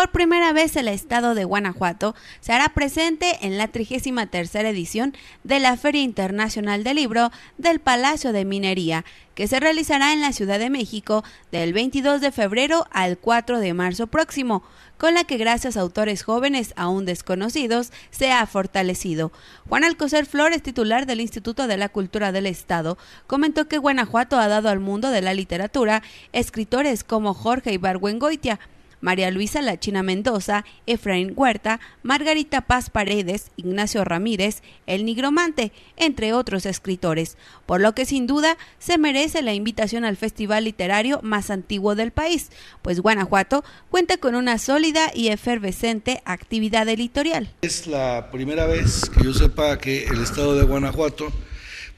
Por primera vez el estado de Guanajuato se hará presente en la 33 edición de la Feria Internacional del Libro del Palacio de Minería, que se realizará en la Ciudad de México del 22 de febrero al 4 de marzo próximo, con la que gracias a autores jóvenes aún desconocidos se ha fortalecido. Juan Alcocer Flores, titular del Instituto de la Cultura del Estado, comentó que Guanajuato ha dado al mundo de la literatura escritores como Jorge Ibargüengoitia, María Luisa Lachina Mendoza, Efraín Huerta, Margarita Paz Paredes, Ignacio Ramírez, El Nigromante, entre otros escritores, por lo que sin duda se merece la invitación al festival literario más antiguo del país, pues Guanajuato cuenta con una sólida y efervescente actividad editorial. Es la primera vez que yo sepa que el estado de Guanajuato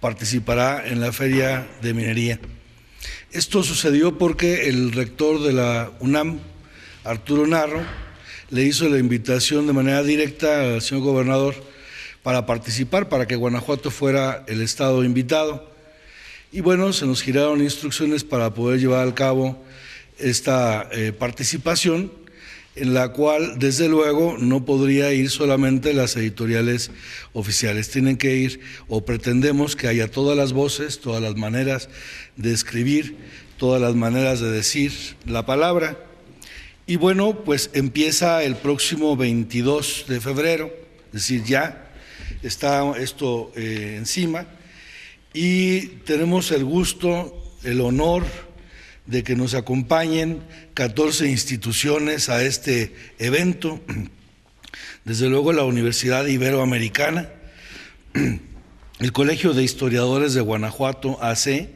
participará en la feria de minería. Esto sucedió porque el rector de la UNAM, Arturo Narro, le hizo la invitación de manera directa al señor gobernador para participar, para que Guanajuato fuera el estado invitado. Y bueno, se nos giraron instrucciones para poder llevar a cabo esta eh, participación, en la cual desde luego no podría ir solamente las editoriales oficiales, tienen que ir o pretendemos que haya todas las voces, todas las maneras de escribir, todas las maneras de decir la palabra y bueno, pues empieza el próximo 22 de febrero, es decir, ya está esto eh, encima. Y tenemos el gusto, el honor de que nos acompañen 14 instituciones a este evento. Desde luego la Universidad Iberoamericana, el Colegio de Historiadores de Guanajuato, AC,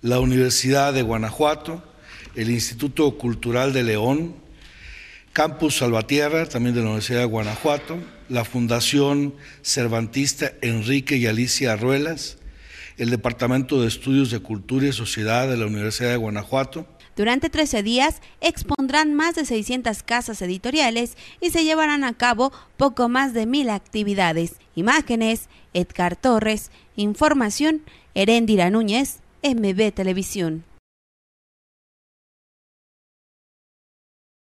la Universidad de Guanajuato, el Instituto Cultural de León, Campus Salvatierra, también de la Universidad de Guanajuato, la Fundación Cervantista Enrique y Alicia Arruelas, el Departamento de Estudios de Cultura y Sociedad de la Universidad de Guanajuato. Durante 13 días expondrán más de 600 casas editoriales y se llevarán a cabo poco más de mil actividades. Imágenes, Edgar Torres, información, Herendira Núñez, MB Televisión.